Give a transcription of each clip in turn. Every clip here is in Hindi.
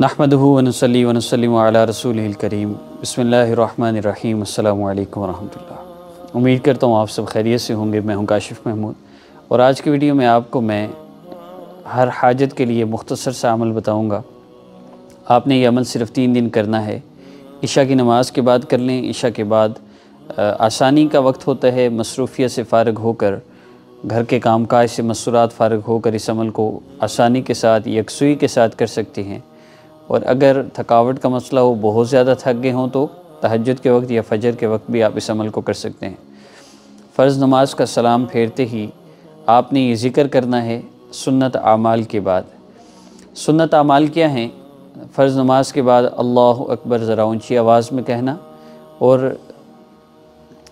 वन वनसली वनसलम रसूल करीम बसमीम अल्लाम वरहमल्ला उम्मीद करता हूँ आप सब खैरियत से होंगे मैं हूँ काशिफ महमूद और आज की वीडियो में आपको मैं हर हाजत के लिए मुख्तसर सा अमल बताऊँगा आपने ये अमल सिर्फ तीन दिन करना है ईशा की नमाज़ के बाद कर लें ईशा के बाद आसानी का वक्त होता है मसरूफिया से फ़ारग होकर घर के काम काज से मसूरात फ़ारग होकर इस अमल को आसानी के साथ यकसुई के साथ कर सकते हैं और अगर थकावट का मसला हो बहुत ज़्यादा थक गए हों तो तहजद के वक्त या फजर के वक्त भी आप इस अमल को कर सकते हैं फ़र्ज़ नमाज का सलाम फेरते ही आपने ये ज़िक्र करना है सुन्नत आमाल के बाद सुन्नत आमाल क्या हैं फ़र्ज़ नमाज के बाद अल्लाह अकबर ज़रा ऊँची आवाज़ में कहना और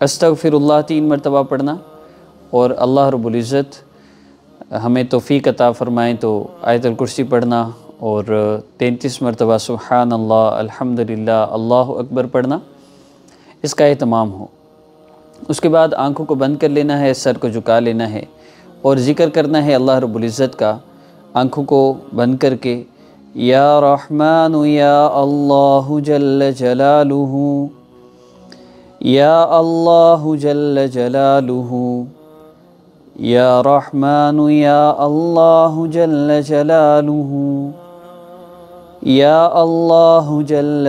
अस्तगफिरुल्लाह तीन मरतबा पढ़ना और अल्लाह रब्ज़त हमें तोफ़ी अता फ़रमाएँ तो आयतल कुर्सी पढ़ना और तैंतीस मरतबा सुबहान अल्लाह अल्हम्दुलिल्लाह अल्लाह अकबर पढ़ना इसका अहतमाम हो उसके बाद आंखों को बंद कर लेना है सर को झुका लेना है और ज़िक्र करना है अल्लाह रब्ज़त का आंखों को बंद करके या रहमान या अल्लाह जल जलालुहू या अल्लाह जल जलालुहू या रहमान या अल्लाह जल जलालुहू या अल्लाह जल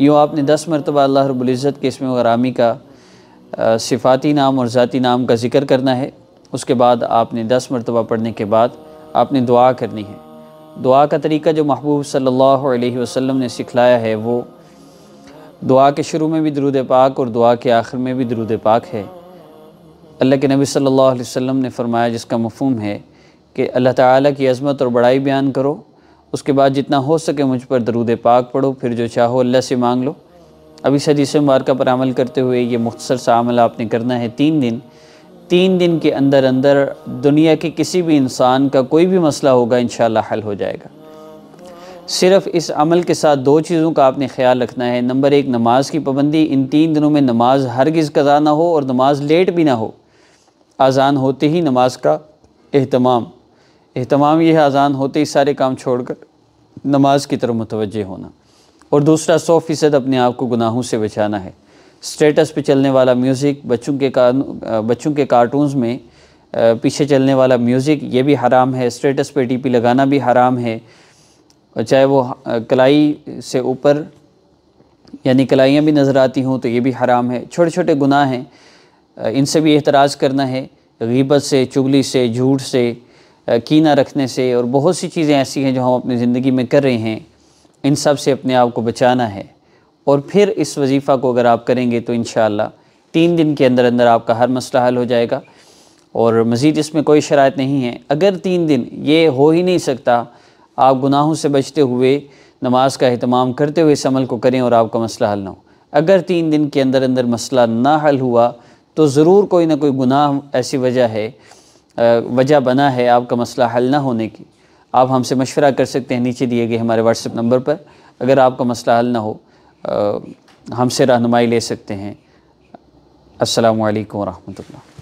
यूँ आपने दस मरतबा अल्लाह रबुल्ज़त के इसमें गरामी का सिफाती नाम और ज़ाती नाम का ज़िक्र करना है उसके बाद आपने दस मरतबा पढ़ने के बाद आपने दुआ करनी है दुआ का तरीका जो महबूब सल्लल्लाहु अलैहि वसल्लम ने सिखलाया है वो दुआ के शुरू में भी दरुद पाक और दुआ के आखिर में भी दरुद पाक है अल्लाह के नबी सल्लल्लाहु अलैहि वसल्लम ने फरमाया जिसका मफहम है कि अल्लाह ताला की अज़मत और बड़ाई बयान करो उसके बाद जितना हो सके मुझ पर दरूद पाक पढ़ो फिर जो चाहो अल्लाह से मांग लो अभी सदी से मुबारक पर अमल करते हुए ये मुख्तर सा अमल आपने करना है तीन दिन तीन दिन के अंदर अंदर दुनिया के किसी भी इंसान का कोई भी मसला होगा इन हल हो जाएगा सिर्फ इस अमल के साथ दो चीज़ों का आपने ख्याल रखना है नंबर एक नमाज की पाबंदी इन तीन दिनों में नमाज हरगिज़ कदा ना हो और नमाज लेट भी ना हो आज़ान होते ही नमाज का अहतमाम एहतमाम यह अजान होते ही सारे काम छोड़ कर नमाज की तरफ मुतवजह होना और दूसरा सौ फ़ीसद अपने आप को गुनाहों से बचाना है स्टेटस पे चलने वाला म्यूज़िक बच्चों के बच्चों के कार्टून्स में पीछे चलने वाला म्यूज़िक ये भी हराम है स्टेटस पे टीपी लगाना भी हराम है चाहे वो कलाई से ऊपर यानी कलाइयाँ भी नज़र आती हों तो ये भी हराम है छोटे छोटे गुनाह हैं इनसे भी एतराज़ करना है गीबत से चुगली से झूठ से कीना रखने से और बहुत सी चीज़ें ऐसी हैं जो हम अपनी ज़िंदगी में कर रहे हैं इन सब से अपने आप को बचाना है और फिर इस वजीफ़ा को अगर आप करेंगे तो इन तीन दिन के अंदर अंदर आपका हर मसला हल हो जाएगा और मज़ीद इसमें कोई शरात नहीं है अगर तीन दिन ये हो ही नहीं सकता आप गुनाहों से बचते हुए नमाज का अहतमाम करते हुए इस अमल को करें और आपका मसला हल ना हो अगर तीन दिन के अंदर अंदर मसला ना हल हुआ तो ज़रूर कोई ना कोई गुनाह ऐसी वजह है वजह बना है आपका मसला हल ना होने की आप हमसे मशवरा कर सकते हैं नीचे दिए गए हमारे व्हाट्सएप नंबर पर अगर आपका मसला हल ना हो हमसे रहनुमाई ले सकते हैं असलकम वरहमल